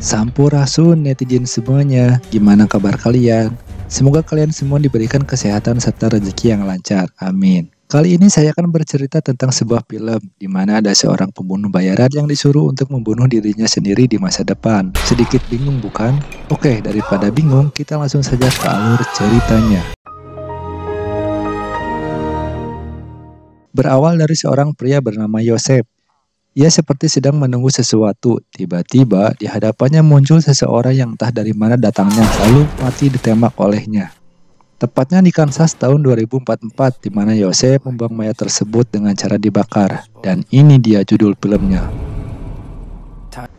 Sampurasun netizen semuanya, gimana kabar kalian? Semoga kalian semua diberikan kesehatan serta rezeki yang lancar. Amin. Kali ini saya akan bercerita tentang sebuah film di mana ada seorang pembunuh bayaran yang disuruh untuk membunuh dirinya sendiri di masa depan. Sedikit bingung bukan? Oke, daripada bingung, kita langsung saja ke alur ceritanya. Berawal dari seorang pria bernama Yosef ia seperti sedang menunggu sesuatu. Tiba-tiba di hadapannya muncul seseorang yang entah dari mana datangnya lalu mati ditembak olehnya. Tepatnya di Kansas tahun 2044 di mana Yose membuang mayat tersebut dengan cara dibakar. Dan ini dia judul filmnya.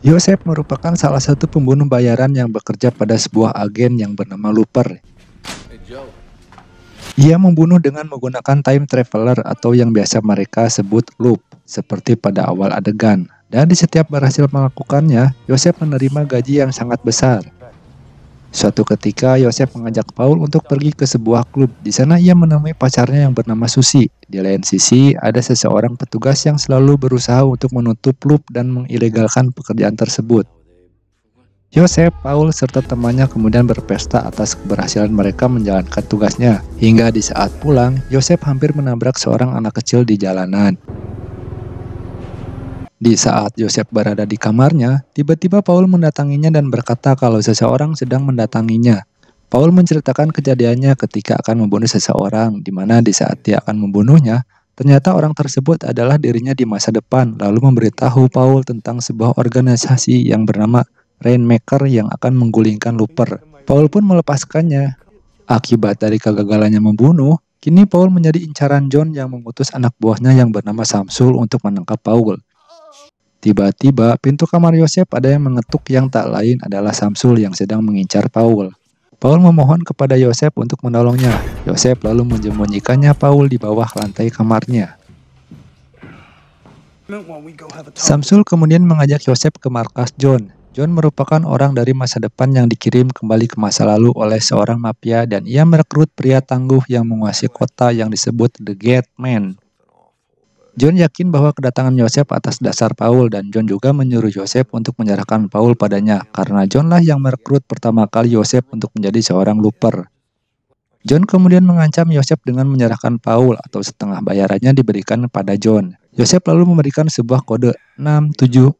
Yosef merupakan salah satu pembunuh bayaran yang bekerja pada sebuah agen yang bernama Looper. Ia membunuh dengan menggunakan time traveler atau yang biasa mereka sebut loop, seperti pada awal adegan. Dan di setiap berhasil melakukannya, Yosef menerima gaji yang sangat besar. Suatu ketika, Yosef mengajak Paul untuk pergi ke sebuah klub. Di sana ia menemui pacarnya yang bernama Susi. Di lain sisi, ada seseorang petugas yang selalu berusaha untuk menutup loop dan mengilegalkan pekerjaan tersebut. Yosef, Paul, serta temannya kemudian berpesta atas keberhasilan mereka menjalankan tugasnya. Hingga di saat pulang, Yosef hampir menabrak seorang anak kecil di jalanan. Di saat Yosef berada di kamarnya, tiba-tiba Paul mendatanginya dan berkata kalau seseorang sedang mendatanginya. Paul menceritakan kejadiannya ketika akan membunuh seseorang, di mana di saat dia akan membunuhnya, Ternyata orang tersebut adalah dirinya di masa depan, lalu memberitahu Paul tentang sebuah organisasi yang bernama Rainmaker yang akan menggulingkan Looper. Paul pun melepaskannya. Akibat dari kegagalannya membunuh, kini Paul menjadi incaran John yang mengutus anak buahnya yang bernama Samsul untuk menangkap Paul. Tiba-tiba, pintu kamar Yosef ada yang mengetuk yang tak lain adalah Samsul yang sedang mengincar Paul. Paul memohon kepada Yosef untuk menolongnya. Yosef lalu menjemunyikannya Paul di bawah lantai kamarnya. Samsul kemudian mengajak Yosef ke markas John. John merupakan orang dari masa depan yang dikirim kembali ke masa lalu oleh seorang mafia dan ia merekrut pria tangguh yang menguasai kota yang disebut The Gate Man. John yakin bahwa kedatangan Yosef atas dasar Paul dan John juga menyuruh Yosef untuk menyerahkan Paul padanya karena Johnlah yang merekrut pertama kali Yosef untuk menjadi seorang looper. John kemudian mengancam Yosef dengan menyerahkan Paul atau setengah bayarannya diberikan pada John. Yosef lalu memberikan sebuah kode 6742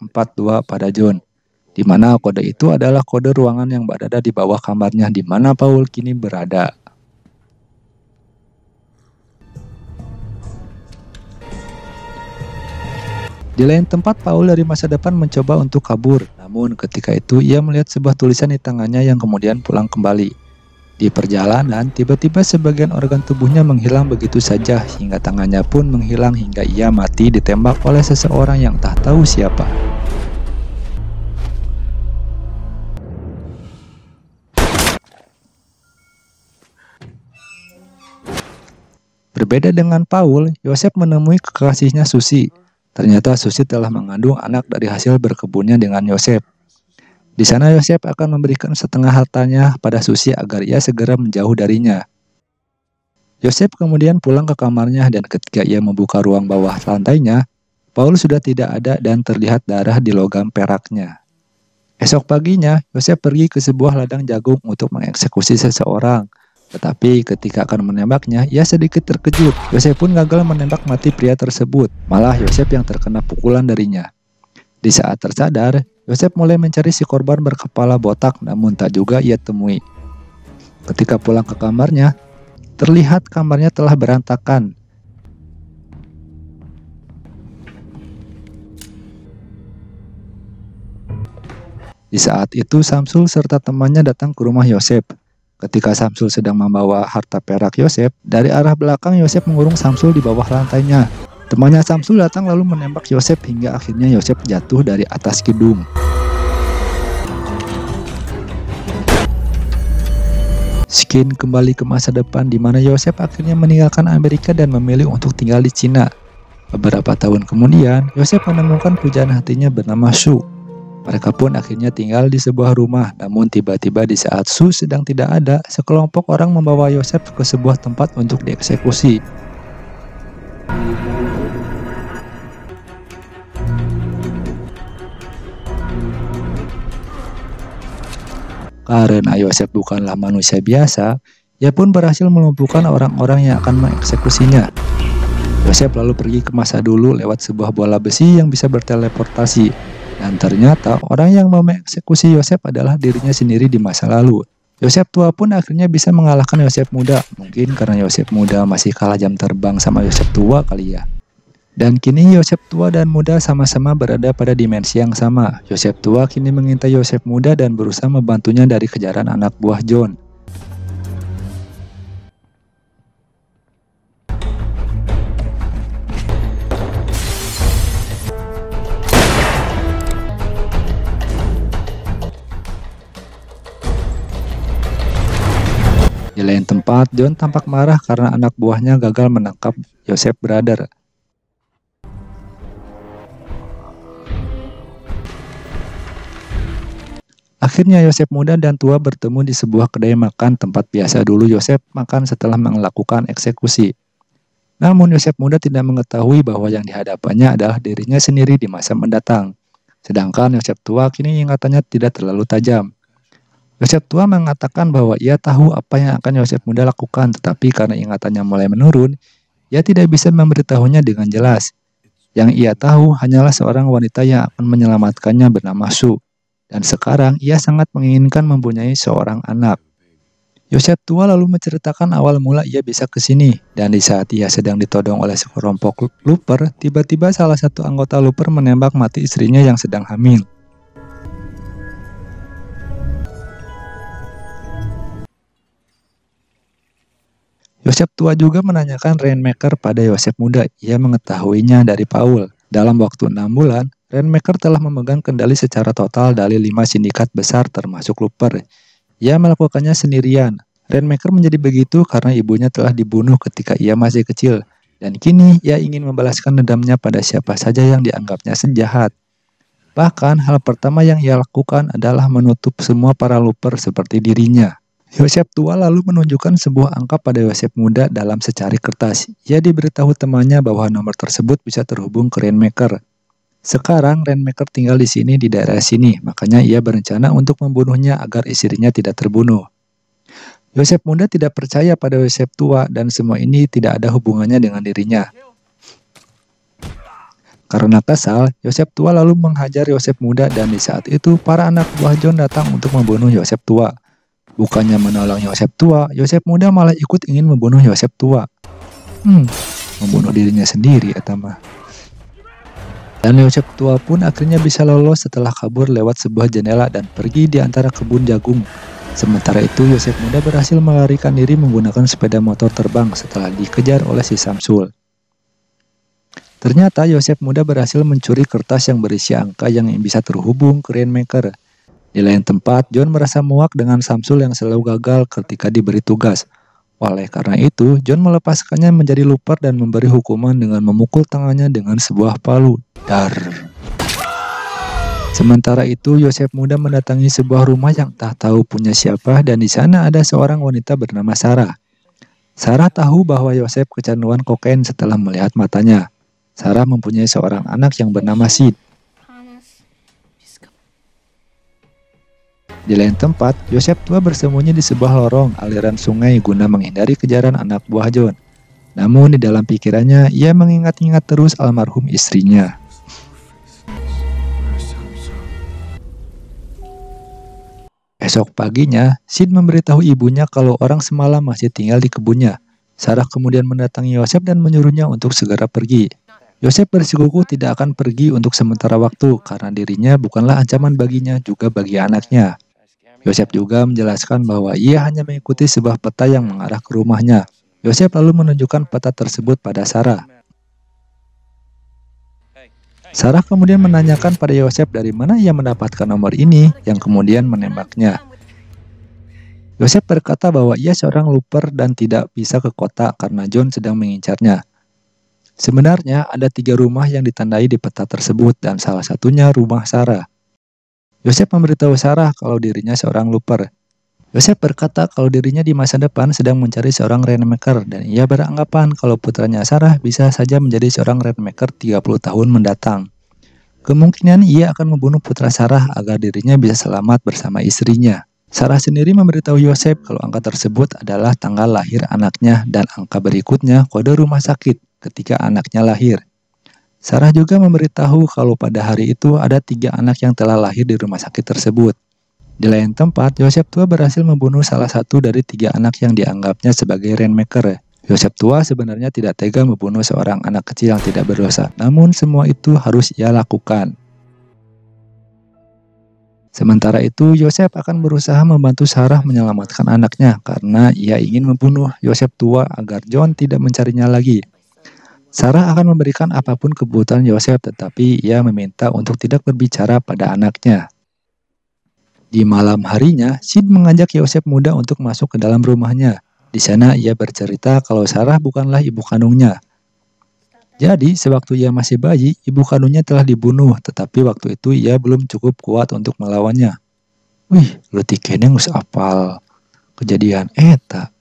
pada John di mana kode itu adalah kode ruangan yang berada di bawah kamarnya di mana Paul kini berada. Di lain tempat, Paul dari masa depan mencoba untuk kabur. Namun ketika itu ia melihat sebuah tulisan di tangannya yang kemudian pulang kembali. Di perjalanan, tiba-tiba sebagian organ tubuhnya menghilang begitu saja hingga tangannya pun menghilang hingga ia mati ditembak oleh seseorang yang tak tahu siapa. Berbeda dengan Paul, Yosef menemui kekasihnya Susi. Ternyata Susi telah mengandung anak dari hasil berkebunnya dengan Yosef. Di sana Yosef akan memberikan setengah hartanya pada Susi agar ia segera menjauh darinya. Yosef kemudian pulang ke kamarnya dan ketika ia membuka ruang bawah lantainya, Paul sudah tidak ada dan terlihat darah di logam peraknya. Esok paginya, Yosef pergi ke sebuah ladang jagung untuk mengeksekusi seseorang – tetapi ketika akan menembaknya, ia sedikit terkejut. Yosef pun gagal menembak mati pria tersebut. Malah Yosef yang terkena pukulan darinya. Di saat tersadar, Yosef mulai mencari si korban berkepala botak namun tak juga ia temui. Ketika pulang ke kamarnya, terlihat kamarnya telah berantakan. Di saat itu Samsul serta temannya datang ke rumah Yosef. Ketika Samsul sedang membawa harta perak Yosef, dari arah belakang Yosef mengurung Samsul di bawah lantainya. Temannya Samsul datang lalu menembak Yosef hingga akhirnya Yosef jatuh dari atas gedung. Skin kembali ke masa depan di mana Yosef akhirnya meninggalkan Amerika dan memilih untuk tinggal di Cina. Beberapa tahun kemudian, Yosef menemukan pujaan hatinya bernama Shu, mereka pun akhirnya tinggal di sebuah rumah, namun tiba-tiba di saat Su sedang tidak ada, sekelompok orang membawa Yosef ke sebuah tempat untuk dieksekusi. Karena Yosef bukanlah manusia biasa, ia pun berhasil melumpuhkan orang-orang yang akan mengeksekusinya. Yosef lalu pergi ke masa dulu lewat sebuah bola besi yang bisa berteleportasi, dan ternyata orang yang mengeksekusi Yosef adalah dirinya sendiri di masa lalu. Yosef tua pun akhirnya bisa mengalahkan Yosef muda. Mungkin karena Yosef muda masih kalah jam terbang sama Yosef tua kali ya. Dan kini Yosef tua dan muda sama-sama berada pada dimensi yang sama. Yosef tua kini mengintai Yosef muda dan berusaha membantunya dari kejaran anak buah John. Di lain tempat, John tampak marah karena anak buahnya gagal menangkap Joseph Brother. Akhirnya Yosef muda dan tua bertemu di sebuah kedai makan tempat biasa dulu Yosef makan setelah melakukan eksekusi. Namun Yosef muda tidak mengetahui bahwa yang dihadapannya adalah dirinya sendiri di masa mendatang. Sedangkan Yosef tua kini ingatannya tidak terlalu tajam. Yosef tua mengatakan bahwa ia tahu apa yang akan Yosef muda lakukan, tetapi karena ingatannya mulai menurun, ia tidak bisa memberitahunya dengan jelas. Yang ia tahu hanyalah seorang wanita yang akan menyelamatkannya bernama Su. Dan sekarang ia sangat menginginkan mempunyai seorang anak. Yosef tua lalu menceritakan awal mula ia bisa ke sini, dan di saat ia sedang ditodong oleh sekelompok luper, tiba-tiba salah satu anggota luper menembak mati istrinya yang sedang hamil. Yosef tua juga menanyakan Rainmaker pada Yosef muda. Ia mengetahuinya dari Paul. Dalam waktu enam bulan, Rainmaker telah memegang kendali secara total dari lima sindikat besar termasuk Luper. Ia melakukannya sendirian. Rainmaker menjadi begitu karena ibunya telah dibunuh ketika ia masih kecil. Dan kini ia ingin membalaskan dendamnya pada siapa saja yang dianggapnya sejahat. Bahkan hal pertama yang ia lakukan adalah menutup semua para luper seperti dirinya. Yosef tua lalu menunjukkan sebuah angka pada Yosef muda dalam secari kertas. Ia diberitahu temannya bahwa nomor tersebut bisa terhubung ke Rainmaker. Sekarang Rainmaker tinggal di sini di daerah sini, makanya ia berencana untuk membunuhnya agar istrinya tidak terbunuh. Yosef muda tidak percaya pada Yosef tua dan semua ini tidak ada hubungannya dengan dirinya. Karena kesal, Yosef tua lalu menghajar Yosef muda dan di saat itu para anak buah John datang untuk membunuh Yosef tua. Bukannya menolong Yosef tua, Yosef muda malah ikut ingin membunuh Yosef tua. Hmm, membunuh dirinya sendiri Atama. Dan Yosef tua pun akhirnya bisa lolos setelah kabur lewat sebuah jendela dan pergi di antara kebun jagung. Sementara itu, Yosef muda berhasil melarikan diri menggunakan sepeda motor terbang setelah dikejar oleh si Samsul. Ternyata Yosef muda berhasil mencuri kertas yang berisi angka yang bisa terhubung ke Rainmaker di lain tempat, John merasa muak dengan Samsul yang selalu gagal ketika diberi tugas. Oleh karena itu, John melepaskannya menjadi luper dan memberi hukuman dengan memukul tangannya dengan sebuah palu. Dar. Sementara itu, Yosef muda mendatangi sebuah rumah yang tak tahu punya siapa dan di sana ada seorang wanita bernama Sarah. Sarah tahu bahwa Yosef kecanduan kokain setelah melihat matanya. Sarah mempunyai seorang anak yang bernama Sid. Di lain tempat, Yosef tua bersembunyi di sebuah lorong aliran sungai guna menghindari kejaran anak buah John. Namun di dalam pikirannya, ia mengingat-ingat terus almarhum istrinya. Esok paginya, Sid memberitahu ibunya kalau orang semalam masih tinggal di kebunnya. Sarah kemudian mendatangi Yosef dan menyuruhnya untuk segera pergi. Yosef bersikukuh tidak akan pergi untuk sementara waktu karena dirinya bukanlah ancaman baginya juga bagi anaknya. Yosef juga menjelaskan bahwa ia hanya mengikuti sebuah peta yang mengarah ke rumahnya. Yosef lalu menunjukkan peta tersebut pada Sarah. Sarah kemudian menanyakan pada Yosef dari mana ia mendapatkan nomor ini yang kemudian menembaknya. Yosef berkata bahwa ia seorang luper dan tidak bisa ke kota karena John sedang mengincarnya. Sebenarnya ada tiga rumah yang ditandai di peta tersebut dan salah satunya rumah Sarah. Yosef memberitahu Sarah kalau dirinya seorang luper. Yosef berkata kalau dirinya di masa depan sedang mencari seorang rainmaker dan ia beranggapan kalau putranya Sarah bisa saja menjadi seorang rainmaker 30 tahun mendatang. Kemungkinan ia akan membunuh putra Sarah agar dirinya bisa selamat bersama istrinya. Sarah sendiri memberitahu Yosef kalau angka tersebut adalah tanggal lahir anaknya dan angka berikutnya kode rumah sakit ketika anaknya lahir. Sarah juga memberitahu kalau pada hari itu ada tiga anak yang telah lahir di rumah sakit tersebut. Di lain tempat, Yosef tua berhasil membunuh salah satu dari tiga anak yang dianggapnya sebagai rainmaker. Yosef tua sebenarnya tidak tega membunuh seorang anak kecil yang tidak berdosa, namun semua itu harus ia lakukan. Sementara itu, Yosef akan berusaha membantu Sarah menyelamatkan anaknya karena ia ingin membunuh Yosef tua agar John tidak mencarinya lagi. Sarah akan memberikan apapun kebutuhan Yosef tetapi ia meminta untuk tidak berbicara pada anaknya. Di malam harinya, Sid mengajak Yosef muda untuk masuk ke dalam rumahnya. Di sana ia bercerita kalau Sarah bukanlah ibu kandungnya. Jadi, sewaktu ia masih bayi, ibu kandungnya telah dibunuh, tetapi waktu itu ia belum cukup kuat untuk melawannya. Wih, lu tikennya ngus apal. Kejadian eta.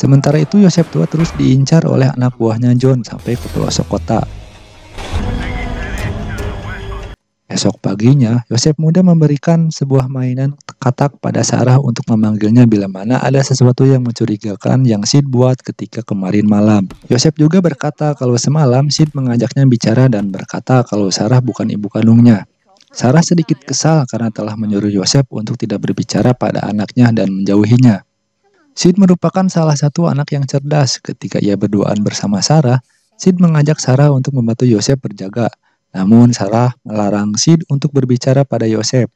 Sementara itu Yosef tua terus diincar oleh anak buahnya John sampai ke pelosok kota. Esok paginya, Yosef muda memberikan sebuah mainan katak pada Sarah untuk memanggilnya bila mana ada sesuatu yang mencurigakan yang Sid buat ketika kemarin malam. Yosef juga berkata kalau semalam Sid mengajaknya bicara dan berkata kalau Sarah bukan ibu kandungnya. Sarah sedikit kesal karena telah menyuruh Yosef untuk tidak berbicara pada anaknya dan menjauhinya. Sid merupakan salah satu anak yang cerdas. Ketika ia berduaan bersama Sarah, Sid mengajak Sarah untuk membantu Yosef berjaga. Namun Sarah melarang Sid untuk berbicara pada Yosef.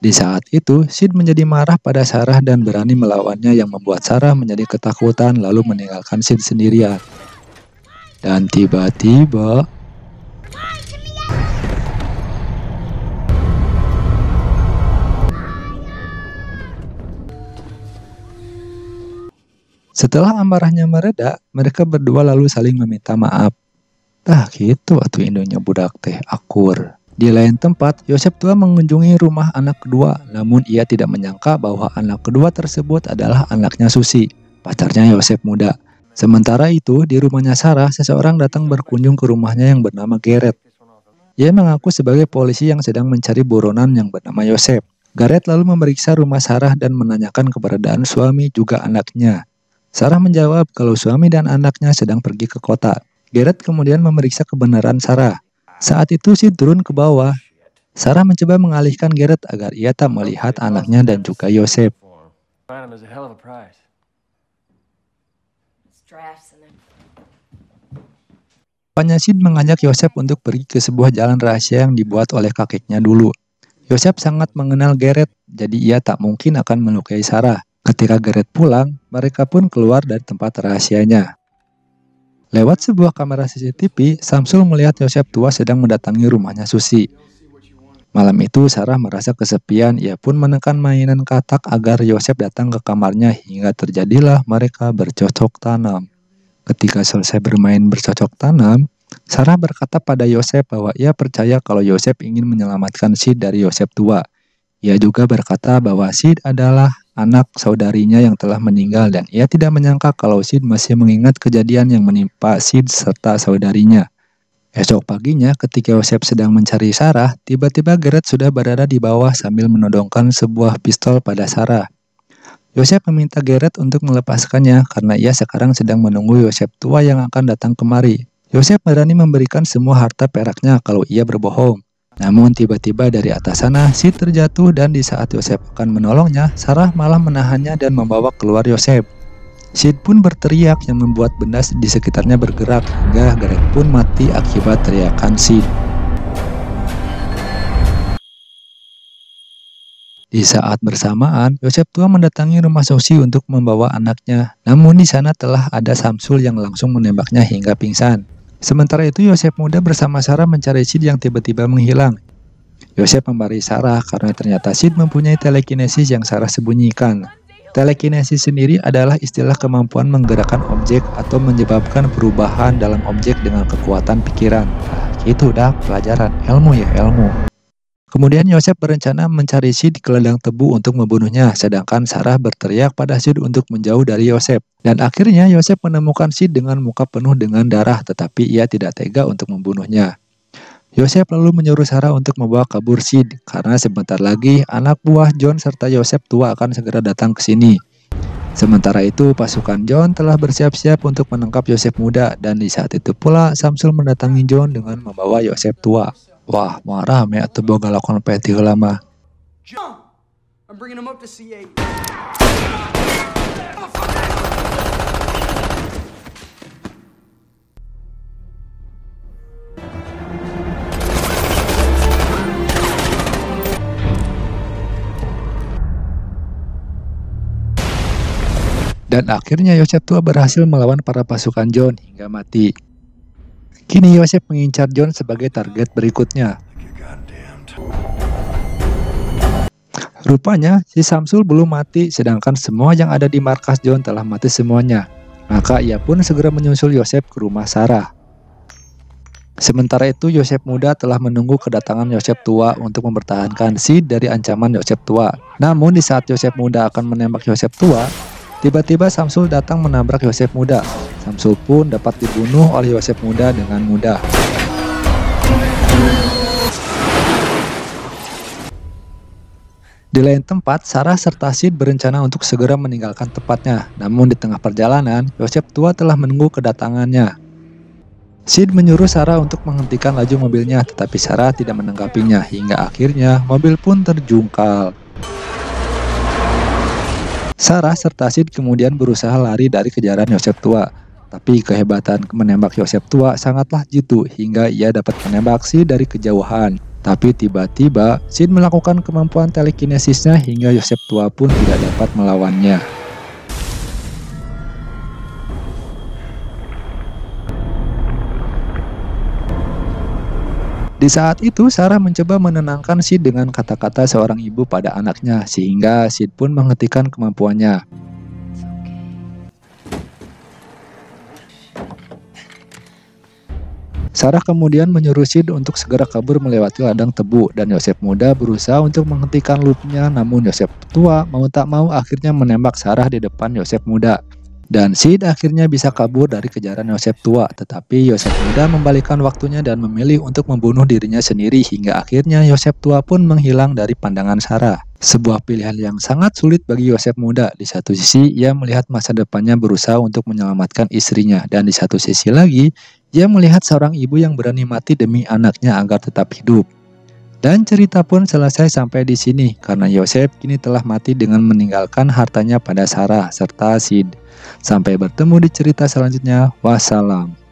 Di saat itu, Sid menjadi marah pada Sarah dan berani melawannya yang membuat Sarah menjadi ketakutan lalu meninggalkan Sid sendirian. Dan tiba-tiba, Setelah amarahnya mereda, mereka berdua lalu saling meminta maaf. Tah gitu waktu indonya budak teh akur. Di lain tempat, Yosef tua mengunjungi rumah anak kedua, namun ia tidak menyangka bahwa anak kedua tersebut adalah anaknya Susi, pacarnya Yosef muda. Sementara itu, di rumahnya Sarah, seseorang datang berkunjung ke rumahnya yang bernama Garrett. Ia mengaku sebagai polisi yang sedang mencari buronan yang bernama Yosef. Garrett lalu memeriksa rumah Sarah dan menanyakan keberadaan suami juga anaknya. Sarah menjawab kalau suami dan anaknya sedang pergi ke kota. Garrett kemudian memeriksa kebenaran Sarah. Saat itu Sid turun ke bawah. Sarah mencoba mengalihkan Garrett agar ia tak melihat anaknya dan juga Yosef. Sid mengajak Yosef untuk pergi ke sebuah jalan rahasia yang dibuat oleh kakeknya dulu. Yosef sangat mengenal Garrett, jadi ia tak mungkin akan melukai Sarah. Ketika Gareth pulang, mereka pun keluar dari tempat rahasianya. Lewat sebuah kamera CCTV, Samsul melihat Yosef tua sedang mendatangi rumahnya Susi. Malam itu Sarah merasa kesepian, ia pun menekan mainan katak agar Yosef datang ke kamarnya hingga terjadilah mereka bercocok tanam. Ketika selesai bermain bercocok tanam, Sarah berkata pada Yosef bahwa ia percaya kalau Yosef ingin menyelamatkan Sid dari Yosef tua. Ia juga berkata bahwa Sid adalah anak saudarinya yang telah meninggal dan ia tidak menyangka kalau Sid masih mengingat kejadian yang menimpa Sid serta saudarinya. Esok paginya ketika Yosef sedang mencari Sarah, tiba-tiba Gerrit sudah berada di bawah sambil menodongkan sebuah pistol pada Sarah. Yosef meminta Gerrit untuk melepaskannya karena ia sekarang sedang menunggu Yosef tua yang akan datang kemari. Yosef berani memberikan semua harta peraknya kalau ia berbohong. Namun tiba-tiba dari atas sana Sid terjatuh dan di saat Yosef akan menolongnya, Sarah malah menahannya dan membawa keluar Yosef. Sid pun berteriak yang membuat benda di sekitarnya bergerak hingga Greg pun mati akibat teriakan Sid. Di saat bersamaan, Yosef tua mendatangi rumah Sosi untuk membawa anaknya. Namun di sana telah ada Samsul yang langsung menembaknya hingga pingsan. Sementara itu Yosef muda bersama Sarah mencari Sid yang tiba-tiba menghilang. Yosef memarahi Sarah karena ternyata Sid mempunyai telekinesis yang Sarah sembunyikan. Telekinesis sendiri adalah istilah kemampuan menggerakkan objek atau menyebabkan perubahan dalam objek dengan kekuatan pikiran. Nah, itu udah pelajaran ilmu ya ilmu. Kemudian Yosef berencana mencari Sid ke ladang tebu untuk membunuhnya, sedangkan Sarah berteriak pada Sid untuk menjauh dari Yosef. Dan akhirnya Yosef menemukan Sid dengan muka penuh dengan darah, tetapi ia tidak tega untuk membunuhnya. Yosef lalu menyuruh Sarah untuk membawa kabur Sid, karena sebentar lagi anak buah John serta Yosef tua akan segera datang ke sini. Sementara itu, pasukan John telah bersiap-siap untuk menangkap Yosef muda, dan di saat itu pula Samsul mendatangi John dengan membawa Yosef tua. Wah, marah me atau ang lakon peti lama. Dan akhirnya Yosef tua berhasil melawan para pasukan John hingga mati. Kini Yosef mengincar John sebagai target berikutnya. Rupanya, si Samsul belum mati, sedangkan semua yang ada di markas John telah mati semuanya. Maka ia pun segera menyusul Yosef ke rumah Sarah. Sementara itu, Yosef muda telah menunggu kedatangan Yosef tua untuk mempertahankan si dari ancaman Yosef tua. Namun, di saat Yosef muda akan menembak Yosef tua, Tiba-tiba Samsul datang menabrak Yosef muda. Samsul pun dapat dibunuh oleh Yosef muda dengan mudah. Di lain tempat, Sarah serta Sid berencana untuk segera meninggalkan tempatnya. Namun di tengah perjalanan, Yosef tua telah menunggu kedatangannya. Sid menyuruh Sarah untuk menghentikan laju mobilnya, tetapi Sarah tidak menanggapinya hingga akhirnya mobil pun terjungkal. Sarah serta Sid kemudian berusaha lari dari kejaran Yosef tua. Tapi kehebatan menembak Yosef tua sangatlah jitu hingga ia dapat menembak Sid dari kejauhan. Tapi tiba-tiba Sid melakukan kemampuan telekinesisnya hingga Yosef tua pun tidak dapat melawannya. Di saat itu, Sarah mencoba menenangkan Sid dengan kata-kata seorang ibu pada anaknya, sehingga Sid pun menghentikan kemampuannya. Sarah kemudian menyuruh Sid untuk segera kabur melewati ladang tebu dan Yosef muda berusaha untuk menghentikan loopnya, namun Yosef tua mau tak mau akhirnya menembak Sarah di depan Yosef muda. Dan Sid akhirnya bisa kabur dari kejaran Yosef tua, tetapi Yosef muda membalikkan waktunya dan memilih untuk membunuh dirinya sendiri hingga akhirnya Yosef tua pun menghilang dari pandangan Sarah. Sebuah pilihan yang sangat sulit bagi Yosef muda. Di satu sisi, ia melihat masa depannya berusaha untuk menyelamatkan istrinya, dan di satu sisi lagi, ia melihat seorang ibu yang berani mati demi anaknya agar tetap hidup. Dan cerita pun selesai sampai di sini karena Yosef kini telah mati dengan meninggalkan hartanya pada Sarah serta Sid. Sampai bertemu di cerita selanjutnya. Wassalam.